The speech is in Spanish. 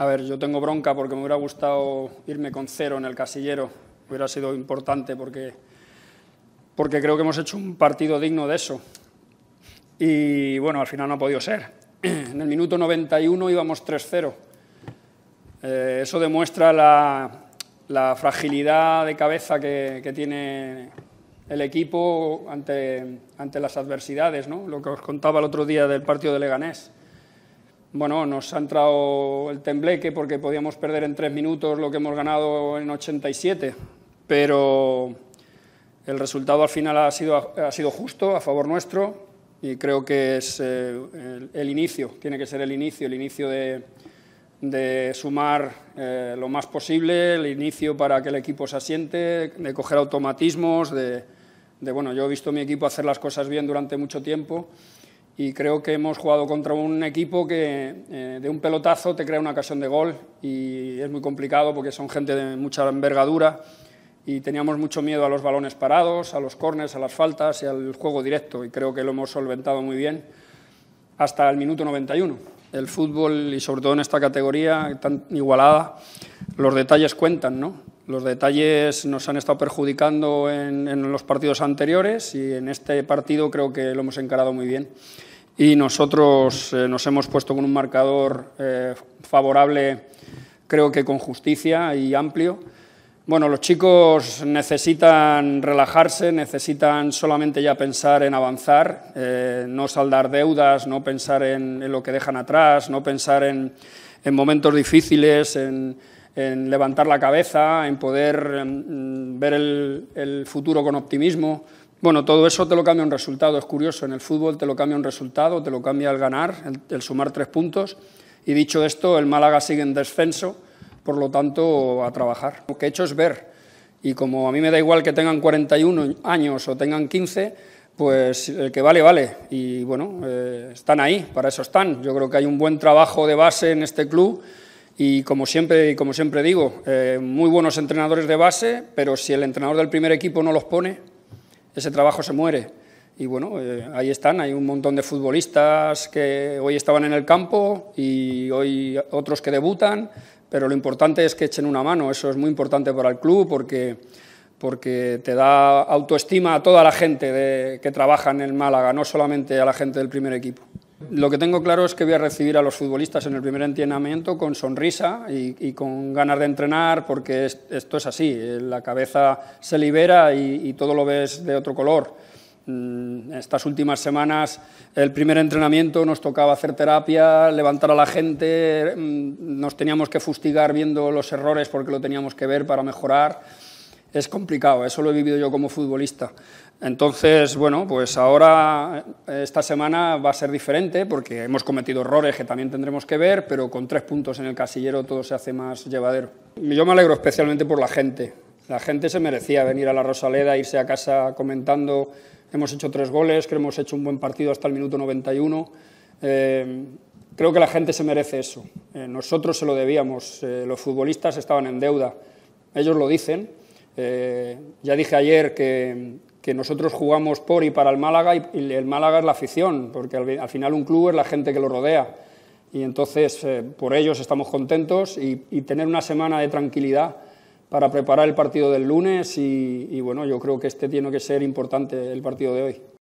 A ver, yo tengo bronca porque me hubiera gustado irme con cero en el casillero. Hubiera sido importante porque, porque creo que hemos hecho un partido digno de eso. Y bueno, al final no ha podido ser. En el minuto 91 íbamos 3-0. Eh, eso demuestra la, fragilidad de cabeza que, tiene el equipo ante, ante, las adversidades, ¿no? lo que os contaba el otro día del partido de Leganés bueno, nos ha entrado el tembleque porque podíamos perder en tres minutos lo que hemos ganado en 87, pero el resultado al final ha sido, justo a favor nuestro y creo que es eh, el, inicio, tiene que ser el inicio, el inicio de, sumar eh, lo más posible, el inicio para que el equipo se asiente, de coger automatismos, de, bueno, yo he visto a mi equipo hacer las cosas bien durante mucho tiempo y creo que hemos jugado contra un equipo que eh, de un pelotazo te crea una ocasión de gol y es muy complicado porque son gente de mucha envergadura y teníamos mucho miedo a los balones parados, a los corners, a las faltas y al juego directo y creo que lo hemos solventado muy bien hasta el minuto 91. El fútbol y sobre todo en esta categoría tan igualada, los detalles cuentan, ¿no? Los detalles nos han estado perjudicando en, en los partidos anteriores y en este partido creo que lo hemos encarado muy bien y nosotros eh, nos hemos puesto con un marcador eh, favorable, creo que con justicia y amplio. Bueno, los chicos necesitan relajarse, necesitan solamente ya pensar en avanzar, eh, no saldar deudas, no pensar en, lo que dejan atrás, no pensar en, en momentos difíciles, en, levantar la cabeza, en poder em, ver el futuro con optimismo. Bueno, todo eso te lo cambia un resultado, es curioso, en el fútbol te lo cambia un resultado, te lo cambia el ganar, el, sumar tres puntos, y dicho esto, el Málaga sigue en descenso, por lo tanto, a trabajar. Lo que he hecho es ver, y como a mí me da igual que tengan 41 años o tengan 15, pues el eh, que vale, vale. Y bueno, eh, están ahí, para eso están. Yo creo que hay un buen trabajo de base en este club y como siempre, como siempre digo, eh, muy buenos entrenadores de base, pero si el entrenador del primer equipo no los pone, ese trabajo se muere. Y bueno, eh, ahí están, hay un montón de futbolistas que hoy estaban en el campo y hoy otros que debutan, pero lo importante es que echen una mano, eso es muy importante para el club porque, porque te da autoestima a toda la gente que trabaja en el Málaga, no solamente a la gente del primer equipo. Lo que tengo claro es que voy a recibir a los futbolistas en el primer entrenamiento con sonrisa y, con ganas de entrenar, porque esto es así, eh, la cabeza se libera y, y todo lo ves de otro color. Mm, estas últimas semanas, el primer entrenamiento nos tocaba hacer terapia, levantar a la gente, mm, nos teníamos que fustigar viendo los errores porque lo teníamos que ver para mejorar es complicado, eso lo he vivido yo como futbolista. Entonces, bueno, pues ahora esta semana va a ser diferente porque hemos cometido errores que también tendremos que ver, pero con tres puntos en el casillero todo se hace más llevadero. Yo me alegro especialmente por la gente. La gente se merecía venir a la Rosaleda, irse a casa comentando, hemos hecho tres goles, que hemos hecho un buen partido hasta el minuto 91. Eh, creo que la gente se merece eso. Eh, nosotros se lo debíamos, eh, los futbolistas estaban en deuda. Ellos lo dicen, eh, ya dije ayer que, nosotros jugamos por y para el Málaga y, el Málaga es la afición, porque al, final un club es la gente que lo rodea. Y entonces eh, por ellos estamos contentos y, tener una semana de tranquilidad para preparar el partido del lunes y bueno, yo creo que este tiene que ser importante el partido de hoy.